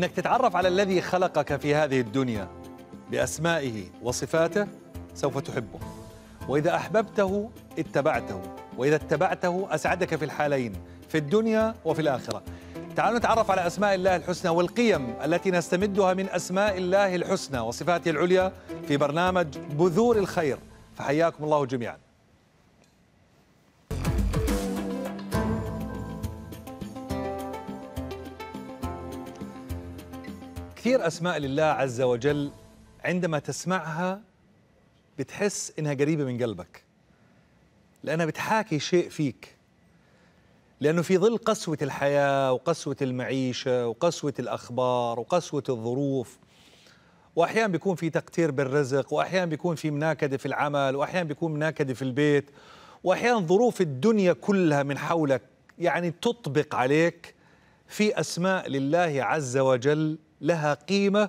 انك تتعرف على الذي خلقك في هذه الدنيا باسمائه وصفاته سوف تحبه واذا احببته اتبعته واذا اتبعته اسعدك في الحالين في الدنيا وفي الاخره تعالوا نتعرف على اسماء الله الحسنى والقيم التي نستمدها من اسماء الله الحسنى وصفاته العليا في برنامج بذور الخير فحياكم الله جميعا كثير أسماء لله عز وجل عندما تسمعها بتحس إنها قريبة من قلبك لأنها بتحاكي شيء فيك لأنه في ظل قسوة الحياة وقسوة المعيشة وقسوة الأخبار وقسوة الظروف وأحيانا بيكون في تقتير بالرزق وأحيانا بيكون في مناكدة في العمل وأحيانا بيكون مناكدة في البيت وأحيانا ظروف الدنيا كلها من حولك يعني تطبق عليك في أسماء لله عز وجل لها قيمة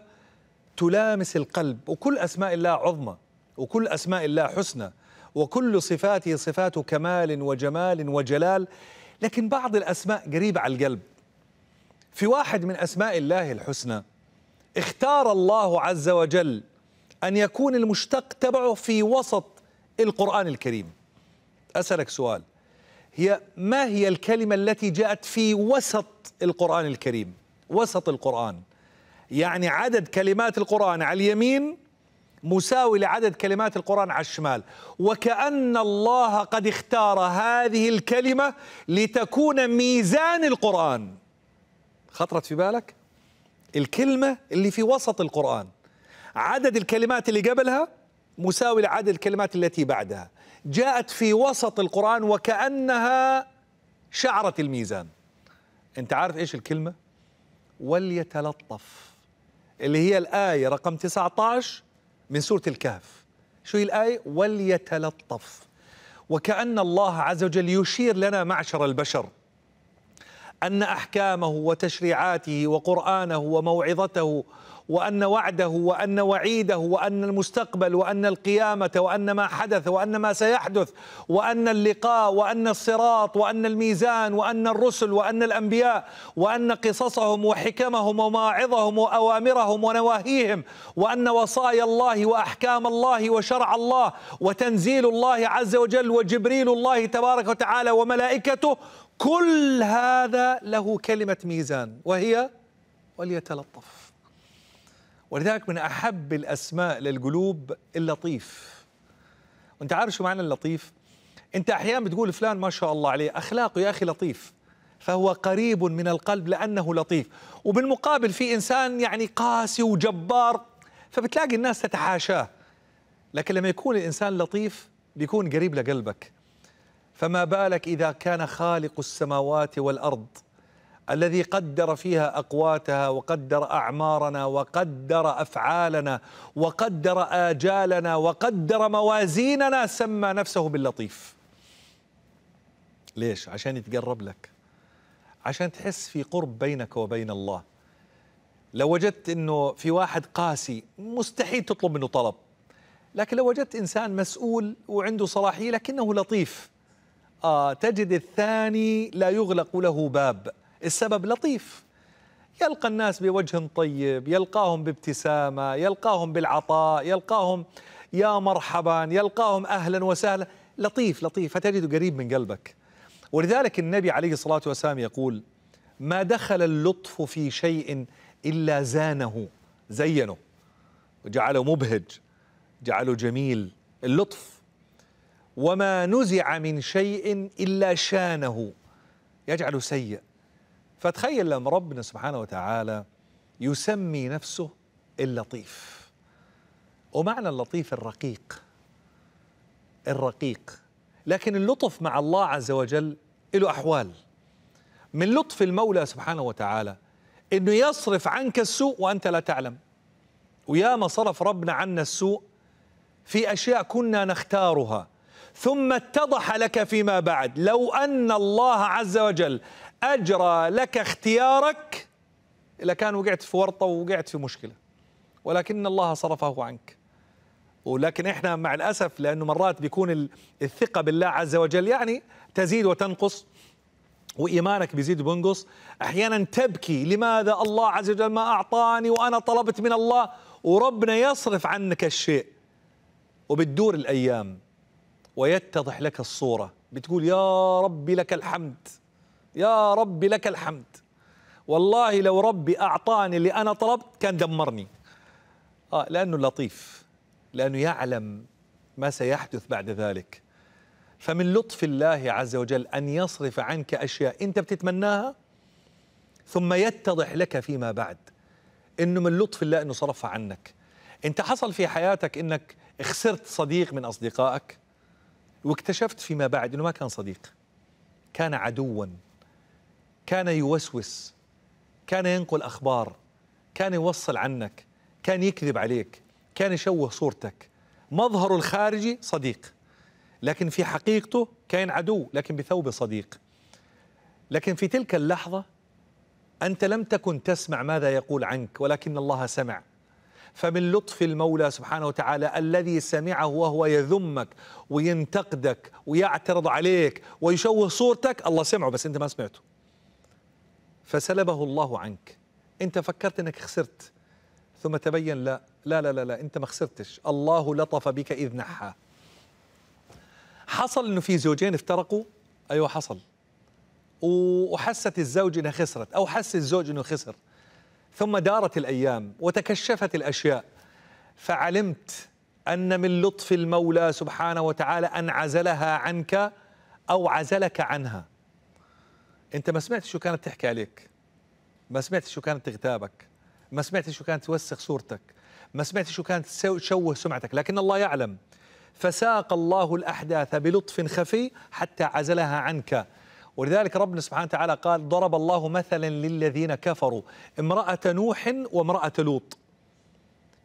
تلامس القلب وكل أسماء الله عظمى وكل أسماء الله حسنى وكل صفاته صفات كمال وجمال وجلال لكن بعض الأسماء قريبة على القلب في واحد من أسماء الله الحسنى اختار الله عز وجل أن يكون المشتق تبعه في وسط القرآن الكريم أسألك سؤال هي ما هي الكلمة التي جاءت في وسط القرآن الكريم وسط القرآن يعني عدد كلمات القرآن على اليمين مساوي لعدد كلمات القرآن على الشمال وكأن الله قد اختار هذه الكلمة لتكون ميزان القرآن خطرت في بالك؟ الكلمة اللي في وسط القرآن عدد الكلمات اللي قبلها مساوي لعدد الكلمات التي بعدها جاءت في وسط القرآن وكأنها شعرة الميزان أنت عارف إيش الكلمة؟ وليتلطف اللي هي الآية رقم 19 من سورة الكهف شو هي الآية وليتلطف وكأن الله عز وجل يشير لنا معشر البشر أن أحكامه وتشريعاته وقرآنه وموعظته وان وعده وان وعيده وان المستقبل وان القيامه وان ما حدث وان ما سيحدث وان اللقاء وان الصراط وان الميزان وان الرسل وان الانبياء وان قصصهم وحكمهم ومواعظهم واوامرهم ونواهيهم وان وصايا الله واحكام الله وشرع الله وتنزيل الله عز وجل وجبريل الله تبارك وتعالى وملائكته كل هذا له كلمه ميزان وهي وليتلطف ولذلك من أحب الأسماء للقلوب اللطيف وأنت عارف شو معنى اللطيف؟ أنت أحيانا بتقول فلان ما شاء الله عليه أخلاقه يا أخي لطيف فهو قريب من القلب لأنه لطيف وبالمقابل في إنسان يعني قاسي وجبار فبتلاقي الناس تتحاشاه لكن لما يكون الإنسان لطيف بيكون قريب لقلبك فما بالك إذا كان خالق السماوات والأرض الذي قدر فيها اقواتها وقدر اعمارنا وقدر افعالنا وقدر اجالنا وقدر موازيننا سمى نفسه باللطيف ليش عشان يتقرب لك عشان تحس في قرب بينك وبين الله لو وجدت انه في واحد قاسي مستحيل تطلب منه طلب لكن لو وجدت انسان مسؤول وعنده صلاحيه لكنه لطيف آه تجد الثاني لا يغلق له باب السبب لطيف يلقى الناس بوجه طيب يلقاهم بابتسامة يلقاهم بالعطاء يلقاهم يا مرحبا يلقاهم أهلا وسهلا لطيف لطيف فتجده قريب من قلبك ولذلك النبي عليه الصلاة والسلام يقول ما دخل اللطف في شيء إلا زانه زينه وجعله مبهج جعله جميل اللطف وما نزع من شيء إلا شانه يجعله سيئ فتخيل لما ربنا سبحانه وتعالى يسمي نفسه اللطيف ومعنى اللطيف الرقيق الرقيق لكن اللطف مع الله عز وجل له أحوال من لطف المولى سبحانه وتعالى أنه يصرف عنك السوء وأنت لا تعلم وياما صرف ربنا عنا السوء في أشياء كنا نختارها ثم اتضح لك فيما بعد لو أن الله عز وجل أجرى لك اختيارك لكان وقعت في ورطة ووقعت في مشكلة ولكن الله صرفه عنك ولكن احنا مع الاسف لانه مرات بيكون الثقه بالله عز وجل يعني تزيد وتنقص وايمانك بيزيد وبينقص احيانا تبكي لماذا الله عز وجل ما اعطاني وانا طلبت من الله وربنا يصرف عنك الشيء وبتدور الايام ويتضح لك الصوره بتقول يا ربي لك الحمد يا ربي لك الحمد والله لو ربي أعطاني اللي أنا طلبت كان دمرني آه لأنه لطيف لأنه يعلم ما سيحدث بعد ذلك فمن لطف الله عز وجل أن يصرف عنك أشياء أنت بتتمناها ثم يتضح لك فيما بعد أنه من لطف الله أنه صرفها عنك أنت حصل في حياتك أنك خسرت صديق من أصدقائك واكتشفت فيما بعد أنه ما كان صديق كان عدواً كان يوسوس كان ينقل أخبار كان يوصل عنك كان يكذب عليك كان يشوه صورتك مظهره الخارجي صديق لكن في حقيقته كان عدو لكن بثوب صديق لكن في تلك اللحظة أنت لم تكن تسمع ماذا يقول عنك ولكن الله سمع فمن لطف المولى سبحانه وتعالى الذي سمعه وهو يذمك وينتقدك ويعترض عليك ويشوه صورتك الله سمعه بس أنت ما سمعته فسلبه الله عنك أنت فكرت أنك خسرت ثم تبين لا لا لا لا, لا أنت ما خسرتش الله لطف بك إذ نحى حصل أنه في زوجين افترقوا أيوة حصل وحست الزوج أنها خسرت أو حس الزوج أنه خسر ثم دارت الأيام وتكشفت الأشياء فعلمت أن من لطف المولى سبحانه وتعالى أن عزلها عنك أو عزلك عنها انت ما سمعت شو كانت تحكي عليك ما سمعت شو كانت تغتابك ما سمعت شو كانت توسخ صورتك ما سمعت شو كانت تشوه سمعتك لكن الله يعلم فساق الله الأحداث بلطف خفي حتى عزلها عنك ولذلك ربنا سبحانه وتعالى قال ضرب الله مثلا للذين كفروا امرأة نوح وامرأة لوط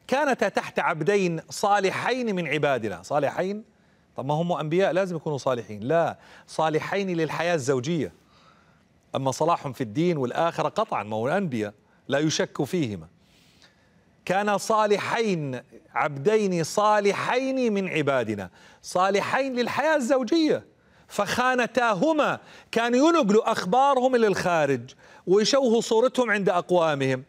كانتا تحت عبدين صالحين من عبادنا صالحين طب ما هم أنبياء لازم يكونوا صالحين لا صالحين للحياة الزوجية أما صلاحهم في الدين والآخرة قطعا ما هو الأنبياء لا يشك فيهما كان صالحين عبدين صالحين من عبادنا صالحين للحياة الزوجية فخانتاهما كانوا ينقلوا أخبارهم للخارج ويشوهوا صورتهم عند أقوامهم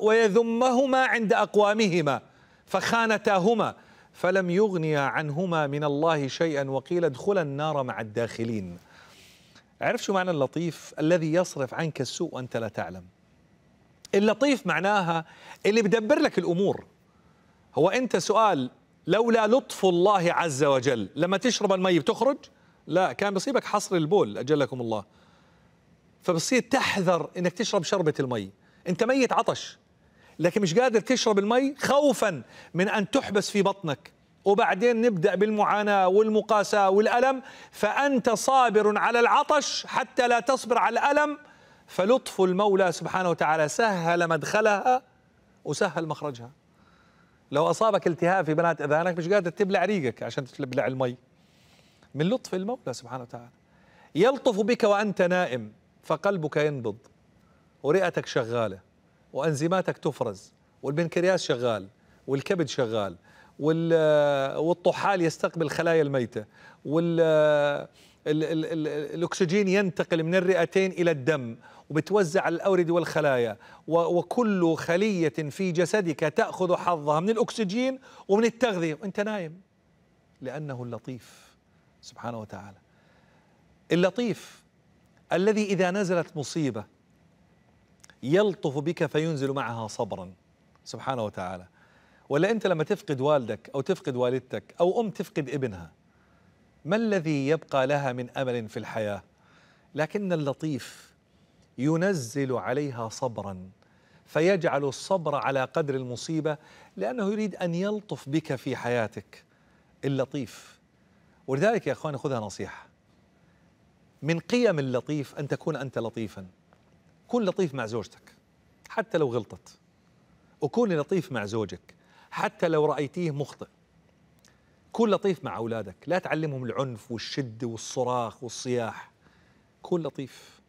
ويذمهما عند أقوامهما فخانتاهما فلم يغنيا عنهما من الله شيئا وقيل ادخلا النار مع الداخلين عرف شو معنى اللطيف الذي يصرف عنك السوء وأنت لا تعلم اللطيف معناها اللي بدبر لك الأمور هو أنت سؤال لولا لطف الله عز وجل لما تشرب المي بتخرج لا كان بصيبك حصر البول أجلكم الله فبصير تحذر أنك تشرب شربة المي أنت ميت عطش لكن مش قادر تشرب المي خوفا من أن تحبس في بطنك وبعدين نبدا بالمعاناه والمقاساه والالم فانت صابر على العطش حتى لا تصبر على الالم فلطف المولى سبحانه وتعالى سهل مدخلها وسهل مخرجها لو اصابك التهاب في بنات اذانك مش قادر تبلع ريقك عشان تبلع المي من لطف المولى سبحانه وتعالى يلطف بك وانت نائم فقلبك ينبض ورئتك شغاله وانزيماتك تفرز والبنكرياس شغال والكبد شغال والطحال يستقبل خلايا الميتة وال الاكسجين ينتقل من الرئتين الى الدم وبتوزع على الاورده والخلايا وكل خليه في جسدك تاخذ حظها من الاكسجين ومن التغذيه وانت نايم لانه اللطيف سبحانه وتعالى اللطيف الذي اذا نزلت مصيبه يلطف بك فينزل معها صبرا سبحانه وتعالى ولا أنت لما تفقد والدك أو تفقد والدتك أو أم تفقد ابنها ما الذي يبقى لها من أمل في الحياة لكن اللطيف ينزل عليها صبرا فيجعل الصبر على قدر المصيبة لأنه يريد أن يلطف بك في حياتك اللطيف ولذلك يا أخواني خذها نصيحة من قيم اللطيف أن تكون أنت لطيفا كن لطيف مع زوجتك حتى لو غلطت وكوني لطيف مع زوجك حتى لو رأيتيه مخطئ كن لطيف مع أولادك لا تعلمهم العنف والشد والصراخ والصياح كن لطيف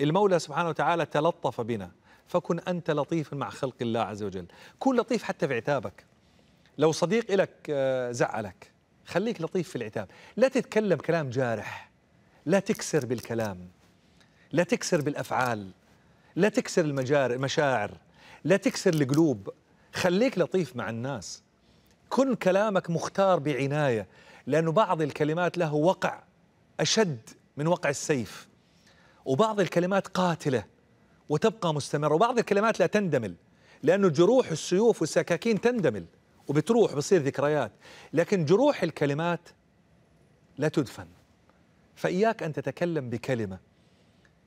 المولى سبحانه وتعالى تلطف بنا فكن أنت لطيفا مع خلق الله عز وجل كن لطيف حتى في عتابك لو صديق لك آه، زعلك خليك لطيف في العتاب لا تتكلم كلام جارح لا تكسر بالكلام لا تكسر بالأفعال لا تكسر المجار المشاعر لا تكسر القلوب خليك لطيف مع الناس كن كلامك مختار بعناية لأنه بعض الكلمات له وقع أشد من وقع السيف وبعض الكلمات قاتلة وتبقى مستمرة وبعض الكلمات لا تندمل لأنه جروح السيوف والسكاكين تندمل وبتروح بصير ذكريات لكن جروح الكلمات لا تدفن فإياك أن تتكلم بكلمة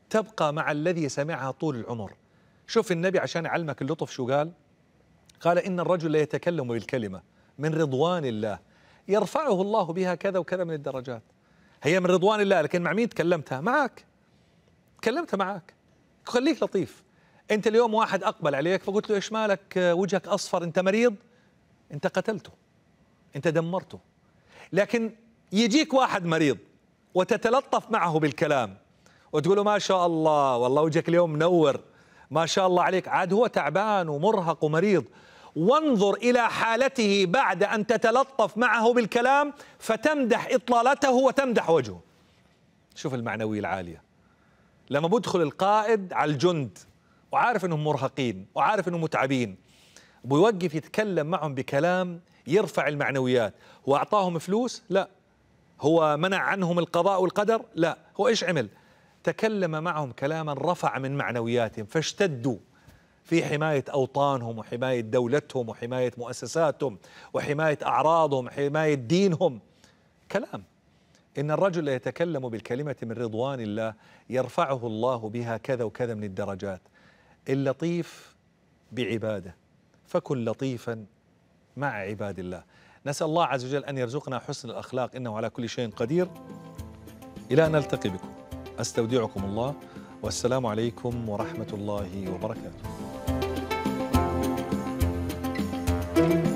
تبقى مع الذي سمعها طول العمر شوف النبي عشان يعلمك اللطف شو قال قال إن الرجل ليتكلم بالكلمة من رضوان الله يرفعه الله بها كذا وكذا من الدرجات هي من رضوان الله لكن مع مين تكلمتها معك تكلمتها معك خليك لطيف انت اليوم واحد اقبل عليك فقلت له ايش مالك وجهك اصفر انت مريض انت قتلته انت دمرته لكن يجيك واحد مريض وتتلطف معه بالكلام وتقول له ما شاء الله والله وجهك اليوم منور ما شاء الله عليك عاد هو تعبان ومرهق ومريض وانظر إلى حالته بعد أن تتلطف معه بالكلام فتمدح إطلالته وتمدح وجهه شوف المعنوية العالية لما بدخل القائد على الجند وعارف أنهم مرهقين وعارف أنهم متعبين بيوقف يتكلم معهم بكلام يرفع المعنويات وأعطاهم فلوس لا هو منع عنهم القضاء والقدر لا هو إيش عمل تكلم معهم كلاما رفع من معنوياتهم فاشتدوا في حماية أوطانهم وحماية دولتهم وحماية مؤسساتهم وحماية أعراضهم حماية دينهم كلام إن الرجل يتكلم بالكلمة من رضوان الله يرفعه الله بها كذا وكذا من الدرجات اللطيف بعباده فكن لطيفا مع عباد الله نسأل الله عز وجل أن يرزقنا حسن الأخلاق إنه على كل شيء قدير إلى أن نلتقي بكم أستودعكم الله والسلام عليكم ورحمة الله وبركاته Thank you.